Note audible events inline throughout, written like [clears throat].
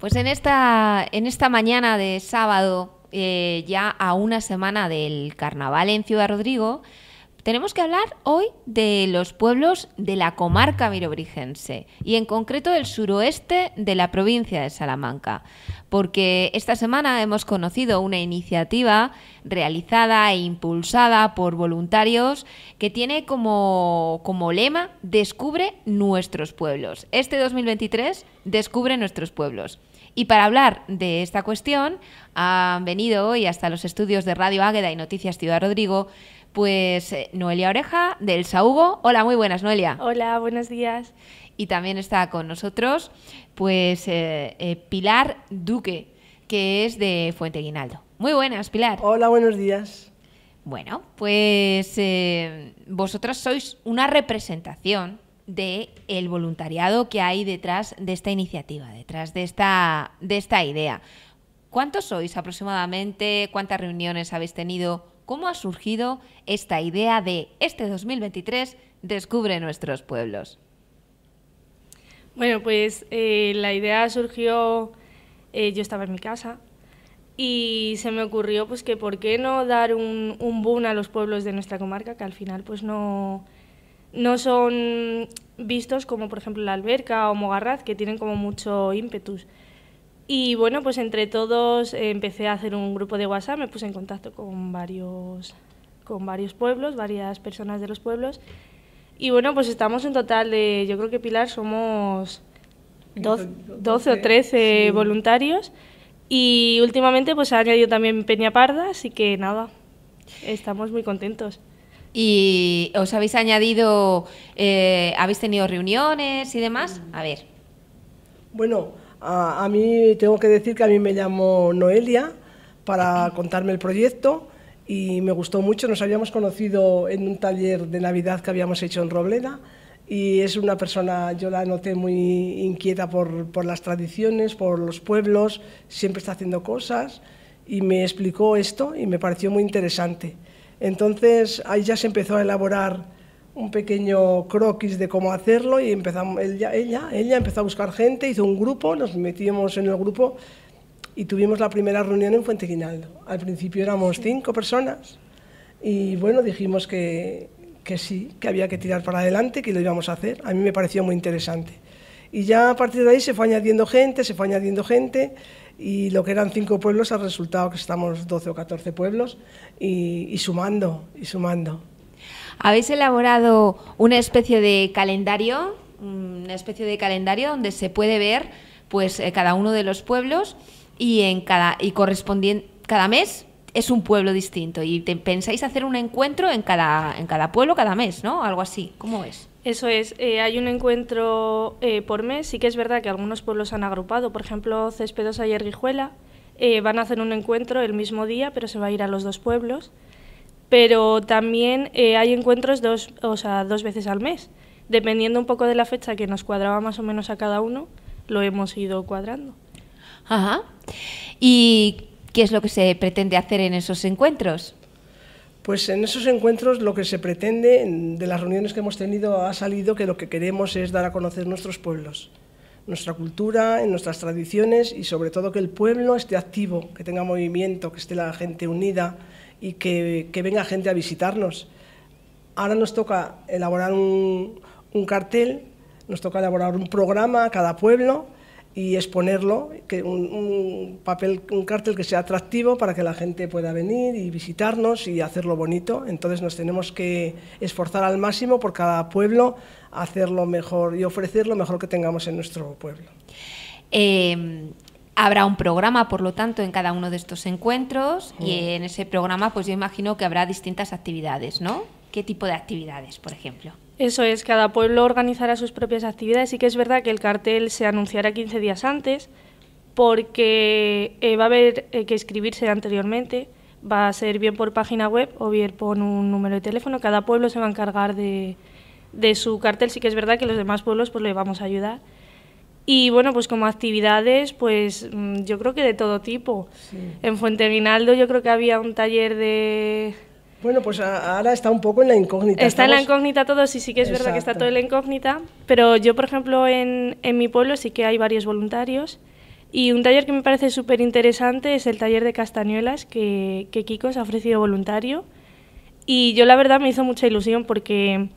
Pues en esta, en esta mañana de sábado, eh, ya a una semana del carnaval en Ciudad Rodrigo, tenemos que hablar hoy de los pueblos de la comarca virobrigense y en concreto del suroeste de la provincia de Salamanca, porque esta semana hemos conocido una iniciativa realizada e impulsada por voluntarios que tiene como, como lema Descubre nuestros pueblos. Este 2023 descubre nuestros pueblos. Y para hablar de esta cuestión han venido hoy hasta los estudios de Radio Águeda y Noticias Ciudad Rodrigo pues eh, Noelia Oreja del Saugo. Hola, muy buenas, Noelia. Hola, buenos días. Y también está con nosotros pues eh, eh, Pilar Duque, que es de Fuente Guinaldo. Muy buenas, Pilar. Hola, buenos días. Bueno, pues vosotras sois una representación de el voluntariado que hay detrás de esta iniciativa, detrás de esta, de esta idea. ¿Cuántos sois aproximadamente? ¿Cuántas reuniones habéis tenido? cómo ha surgido esta idea de este 2023 descubre nuestros pueblos. Bueno, pues eh, la idea surgió, eh, yo estaba en mi casa y se me ocurrió pues que por qué no dar un, boom a los pueblos de nuestra comarca que al final pues no, no son vistos como por ejemplo la Alberca o Mogarraz que tienen como mucho ímpetus. Y bueno, pues entre todos eh, empecé a hacer un grupo de WhatsApp, me puse en contacto con varios, con varios pueblos, varias personas de los pueblos. Y bueno, pues estamos en total de, yo creo que Pilar somos 12, o 13 voluntarios. Y últimamente pues ha añadido también Peña Parda, así que nada, estamos muy contentos. ¿Y os habéis añadido, eh, habéis tenido reuniones y demás? Mm. A ver. Bueno, a, mí tengo que decir que a mí me llamó Noelia para contarme el proyecto y me gustó mucho. Nos habíamos conocido en un taller de Navidad que habíamos hecho en Robleda y es una persona, yo la noté muy inquieta por las tradiciones, por los pueblos, siempre está haciendo cosas y me explicó esto y me pareció muy interesante. Entonces ahí ya se empezó a elaborar un pequeño croquis de cómo hacerlo y empezamos, ella, ella, empezó a buscar gente, hizo un grupo, nos metimos en el grupo y tuvimos la primera reunión en Fuente Guinaldo. Al principio éramos cinco personas y bueno, dijimos que, que sí, que había que tirar para adelante, que lo íbamos a hacer. A mí me pareció muy interesante. Y ya a partir de ahí se fue añadiendo gente, se fue añadiendo gente y lo que eran cinco pueblos ha resultado que estamos 12 o 14 pueblos y, y sumando, y sumando. Habéis elaborado una especie de calendario, una especie de calendario donde se puede ver pues eh, cada uno de los pueblos y en cada y correspondiente cada mes es un pueblo distinto y te, pensáis hacer un encuentro en cada pueblo cada mes, ¿no? Algo así. ¿Cómo es? Eso es, eh, hay un encuentro eh, por mes, sí que es verdad que algunos pueblos han agrupado, por ejemplo Céspedos y Erguijuela van a hacer un encuentro el mismo día, pero se va a ir a los dos pueblos pero también eh, hay encuentros dos, o dos veces al mes. Dependiendo un poco de la fecha que nos cuadraba más o menos a cada uno, lo hemos ido cuadrando. Ajá. ¿Y qué es lo que se pretende hacer en esos encuentros? Pues en esos encuentros lo que se pretende, de las reuniones que hemos tenido, ha salido que lo que queremos es dar a conocer nuestros pueblos, nuestra cultura, nuestras tradiciones y sobre todo que el pueblo esté activo, que tenga movimiento, que esté la gente unida, y que, venga gente a visitarnos. Ahora nos toca elaborar un, cartel, nos toca elaborar un programa a cada pueblo y exponerlo, que un, papel, un cartel que sea atractivo para que la gente pueda venir y visitarnos y hacerlo bonito. Entonces nos tenemos que esforzar al máximo por cada pueblo, hacerlo mejor y ofrecer lo mejor que tengamos en nuestro pueblo. Em, Habrá un programa, por lo tanto, en cada uno de estos encuentros y mm. en ese programa, pues yo imagino que habrá distintas actividades, ¿no? ¿Qué tipo de actividades, por ejemplo? Eso es, cada pueblo organizará sus propias actividades. Sí que es verdad que el cartel se anunciará 15 días antes porque eh, va a haber eh, que escribirse anteriormente. Va a ser bien por página web o bien por un número de teléfono. Cada pueblo se va a encargar de, de su cartel. Sí que es verdad que los demás pueblos pues le vamos a ayudar y bueno, pues como actividades, pues mm, yo creo que de todo tipo. En Fuente Guinaldo yo creo que había un taller de... Bueno, pues ahora está un poco en la incógnita. Está en la incógnita todo, sí, sí que es verdad que está todo en la incógnita, pero yo, por ejemplo, en, mi pueblo sí que hay varios voluntarios y un taller que me parece súper interesante es el taller de castañuelas que, que Kiko se ha ofrecido voluntario y yo la verdad me hizo mucha ilusión porque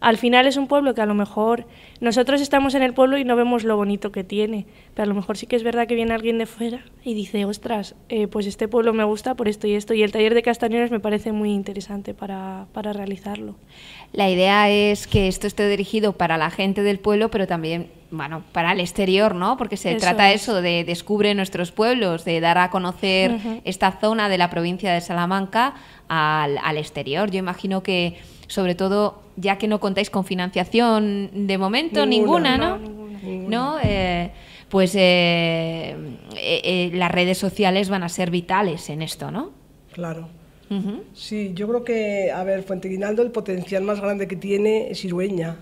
al final es un pueblo que a lo mejor nosotros estamos en el pueblo y no vemos lo bonito que tiene, pero a lo mejor sí que es verdad que viene alguien de fuera y dice, ostras, eh, pues este pueblo me gusta por esto y esto, y el taller de castañeros me parece muy interesante para, para realizarlo. La idea es que esto esté dirigido para la gente del pueblo, pero también bueno, para el exterior, ¿no? Porque se trata eso de descubre nuestros pueblos, de dar a conocer esta zona de la provincia de Salamanca al, exterior. Yo imagino que, sobre todo, ya que no contáis con financiación de momento, ninguna, ¿no? ¿No? Eh, pues eh, eh, las redes sociales van a ser vitales en esto, ¿no? Claro. Sí, yo creo que, a ver, Fuente Guinaldo, el potencial más grande que tiene es Irueña.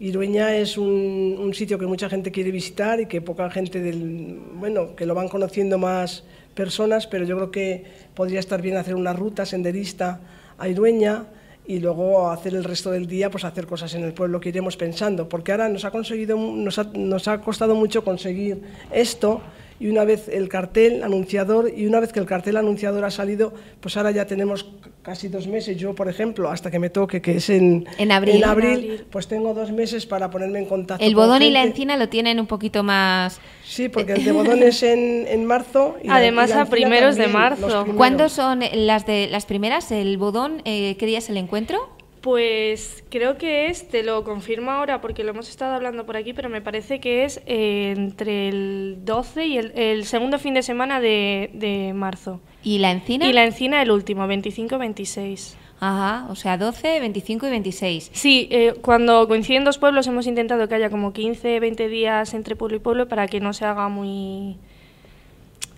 Irueña es un, sitio que mucha gente quiere visitar y que poca gente del bueno que lo van conociendo más personas, pero yo creo que podría estar bien hacer una ruta senderista a Irueña y luego hacer el resto del día pues hacer cosas en el pueblo que iremos pensando, porque ahora nos ha conseguido nos ha, nos ha costado mucho conseguir esto y una vez el cartel anunciador y una vez que el cartel anunciador ha salido, pues ahora ya tenemos casi dos meses. Yo, por ejemplo, hasta que me toque, que es en, abril, pues tengo dos meses para ponerme en contacto. El bodón y la encina lo tienen un poquito más. Sí, porque eh, el de bodón es en, marzo. Y Además, a primeros de marzo. ¿Cuándo son las, de, las primeras? ¿El bodón? Eh, ¿Qué día es el encuentro? Pues creo que es, te lo confirmo ahora porque lo hemos estado hablando por aquí, pero me parece que es eh, entre el 12 y el, el, segundo fin de semana de, de marzo. ¿Y la encina? Y la encina el último, 25-26. Ajá, o sea, 12, 25 y 26. Sí, eh, cuando coinciden dos pueblos hemos intentado que haya como 15, 20 días entre pueblo y pueblo para que no se haga muy...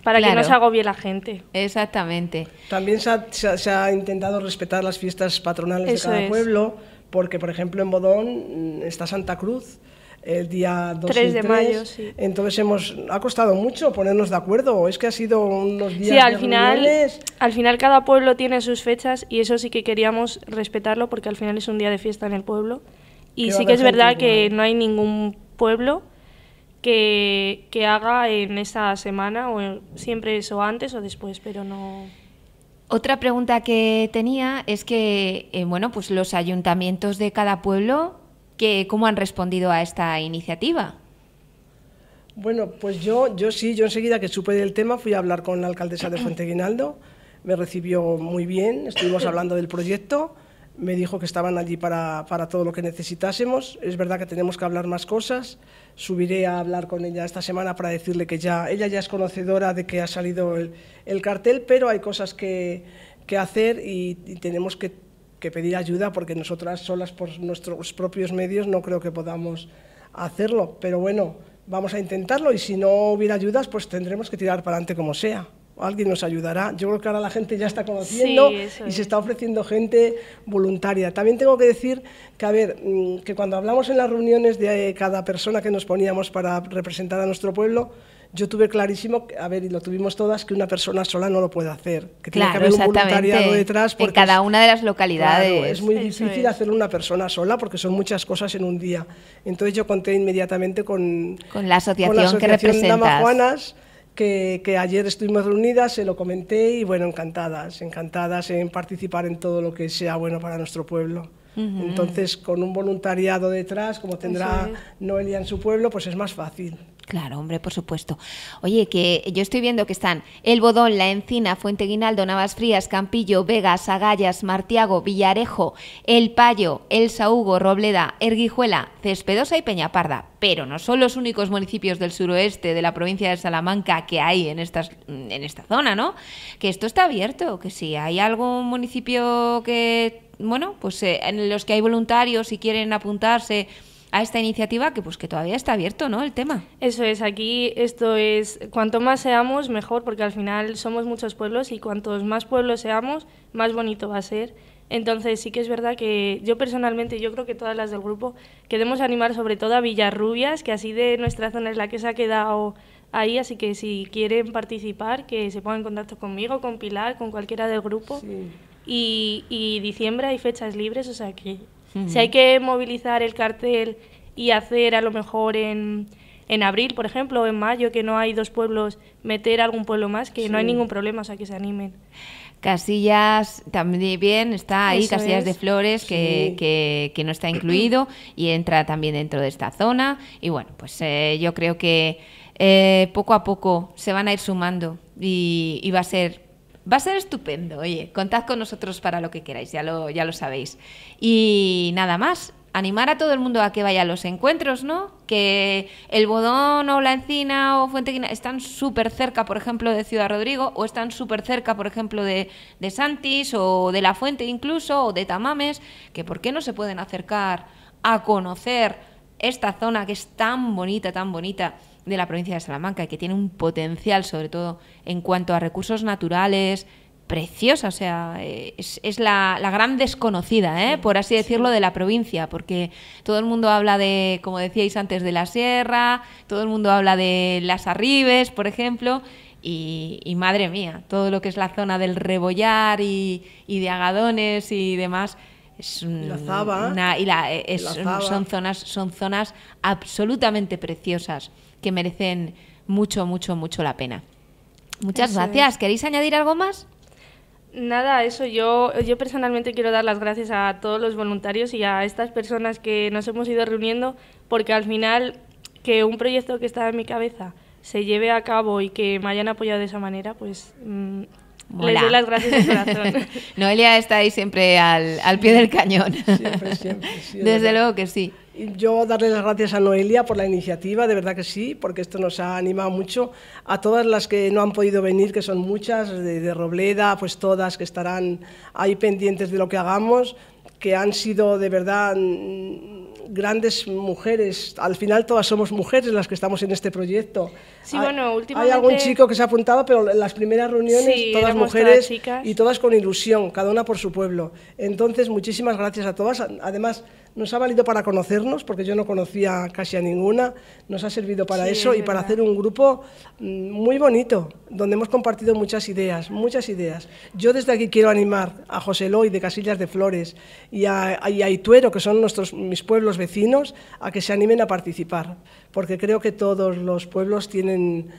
Para que no se agobie la gente. Exactamente. También se ha, intentado respetar las fiestas patronales de cada pueblo, porque, por ejemplo, en Bodón mm, está Santa Cruz, el día 2 de mayo. Entonces hemos ha costado mucho ponernos de acuerdo, es que ha sido unos días Sí, al final al final cada pueblo tiene sus fechas y eso sí que queríamos respetarlo porque al final es un día de fiesta en el pueblo y sí que es verdad que no hay ningún pueblo que, haga en esa semana o siempre eso antes o después, pero no otra pregunta que tenía es que, eh, bueno, pues los ayuntamientos de cada pueblo ¿Cómo han respondido a esta iniciativa? Bueno, pues yo, yo sí, yo enseguida que supe del tema fui a hablar con la alcaldesa de Fuente Guinaldo, me recibió muy bien, estuvimos hablando del proyecto, me dijo que estaban allí para, para, todo lo que necesitásemos, es verdad que tenemos que hablar más cosas, subiré a hablar con ella esta semana para decirle que ya, ella ya es conocedora de que ha salido el, cartel, pero hay cosas que, que hacer y, y tenemos que que pedir ayuda porque nosotras solas por nuestros propios medios no creo que podamos hacerlo. Pero bueno, vamos a intentarlo y si no hubiera ayudas, pues tendremos que tirar para adelante como sea. Alguien nos ayudará. Yo creo que ahora la gente ya está conociendo y se está ofreciendo gente voluntaria. También tengo que decir que, a ver, mm, que cuando hablamos en las reuniones de cada persona que nos poníamos para representar a nuestro pueblo, yo tuve clarísimo, a ver, y lo tuvimos todas, que una persona sola no lo puede hacer, que tiene que haber un voluntariado detrás. Porque en cada una de las localidades. es muy difícil hacerlo una persona sola porque son muchas cosas en un día. Entonces yo conté inmediatamente con, con la asociación, con la asociación que que, ayer estuvimos reunidas, se lo comenté y bueno, encantadas, encantadas en participar en todo lo que sea bueno para nuestro pueblo. Entonces, con un voluntariado detrás, como tendrá Noelia en su pueblo, pues es más fácil. Claro, hombre, por supuesto. Oye, que yo estoy viendo que están El Bodón, La Encina, Fuente Guinaldo, Navas Frías, Campillo, Vegas, Agallas, Martiago, Villarejo, El Payo, El Saúgo, Robleda, Erguijuela, Cespedosa y Peñaparda. Pero no son los únicos municipios del suroeste de la provincia de Salamanca que hay en, estas, en esta zona, ¿no? Que esto está abierto, que si hay algún municipio que, bueno, pues eh, en los que hay voluntarios y quieren apuntarse a esta iniciativa que pues que todavía está abierto, ¿no? El tema. Eso es, aquí esto es cuanto más seamos mejor porque al final somos muchos pueblos y cuantos más pueblos seamos, más bonito va a ser. Entonces sí que es verdad que yo personalmente, yo creo que todas las del grupo, queremos animar sobre todo a Villarrubias, que así de nuestra zona es la que se ha quedado ahí, así que si quieren participar, que se pongan en contacto conmigo, con Pilar, con cualquiera del grupo. Y, y, diciembre hay fechas libres, o sea que si hay que movilizar el cartel y hacer a lo mejor en, en abril, por ejemplo, o en mayo, que no hay dos pueblos, meter algún pueblo más, que no hay ningún problema, o sea, que se animen. Casillas también bien, está ahí, Casillas de Flores, que, no está incluido [clears throat] y entra también dentro de esta zona. Y bueno, pues eh, yo creo que eh, poco a poco se van a ir sumando y va a ser Va a ser estupendo, oye, contad con nosotros para lo que queráis, ya lo, ya lo sabéis. Y nada más, animar a todo el mundo a que vaya a los encuentros, ¿no? Que el Bodón o la Encina o Fuentequina están súper cerca, por ejemplo, de Ciudad Rodrigo, o están súper cerca, por ejemplo, de, de, Santis o de La Fuente incluso, o de Tamames, que ¿por qué no se pueden acercar a conocer esta zona que es tan bonita, tan bonita? de la provincia de Salamanca y que tiene un potencial, sobre todo en cuanto a recursos naturales, preciosa, o sea, eh, es, la, gran desconocida, ¿eh? por así decirlo, de la provincia, porque todo el mundo habla de, como decíais antes, de la sierra, todo el mundo habla de las arribes, por ejemplo, y, madre mía, todo lo que es la zona del rebollar y, de agadones y demás. Es una, y la, eh, son zonas son zonas absolutamente preciosas que merecen mucho, mucho, mucho la pena. Muchas gracias. ¿Queréis añadir algo más? Nada, eso yo, yo personalmente quiero dar las gracias a todos los voluntarios y a estas personas que nos hemos ido reuniendo, porque al final que un proyecto que estaba en mi cabeza se lleve a cabo y que me hayan apoyado de esa manera, pues mm, les doy las gracias [laughs] Noelia está ahí siempre al, al pie del cañón. Siempre, siempre. [laughs] Desde luego que sí. Yo darle las gracias a Noelia por la iniciativa, de verdad que sí, porque esto nos ha animado mucho. A todas las que no han podido venir, que son muchas, de Robleda, pues todas que estarán ahí pendientes de lo que hagamos, que han sido de verdad mm, grandes mujeres. Al final todas somos mujeres las que estamos en este proyecto. hay, algún chico que se ha apuntado, pero en las primeras reuniones todas mujeres y todas con ilusión, cada una por su pueblo. Entonces, muchísimas gracias a todas. Además, nos ha valido para conocernos, porque yo no conocía casi a ninguna, nos ha servido para eso y para hacer un grupo mm, muy bonito, donde hemos compartido muchas ideas, muchas ideas. Yo desde aquí quiero animar a José Loy de Casillas de Flores y a, y Ituero, que son nuestros, mis pueblos vecinos, a que se animen a participar, porque creo que todos los pueblos tienen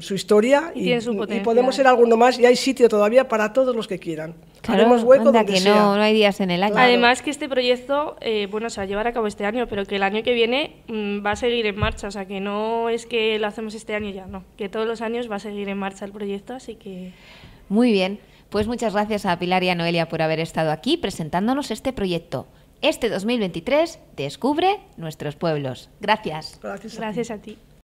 su historia y, podemos ser alguno más y hay sitio todavía para todos los que quieran. Haremos hueco donde que No, hay días en el año. Además que este proyecto, eh, bueno, se va a llevar a cabo este año, pero que el año que viene mm, va a seguir en marcha, o sea, que no es que lo hacemos este año ya, no, que todos los años va a seguir en marcha el proyecto, así que... Muy bien, pues muchas gracias a Pilar y a Noelia por haber estado aquí presentándonos este proyecto. Este 2023 descubre nuestros pueblos. Gracias. Gracias a ti.